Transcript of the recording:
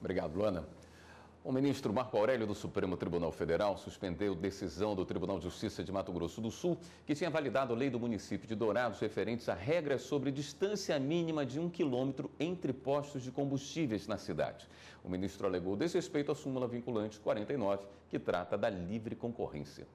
Obrigado, Luana. O ministro Marco Aurélio do Supremo Tribunal Federal suspendeu decisão do Tribunal de Justiça de Mato Grosso do Sul, que tinha validado a lei do município de Dourados referentes a regras sobre distância mínima de um quilômetro entre postos de combustíveis na cidade. O ministro alegou desrespeito à súmula vinculante 49, que trata da livre concorrência.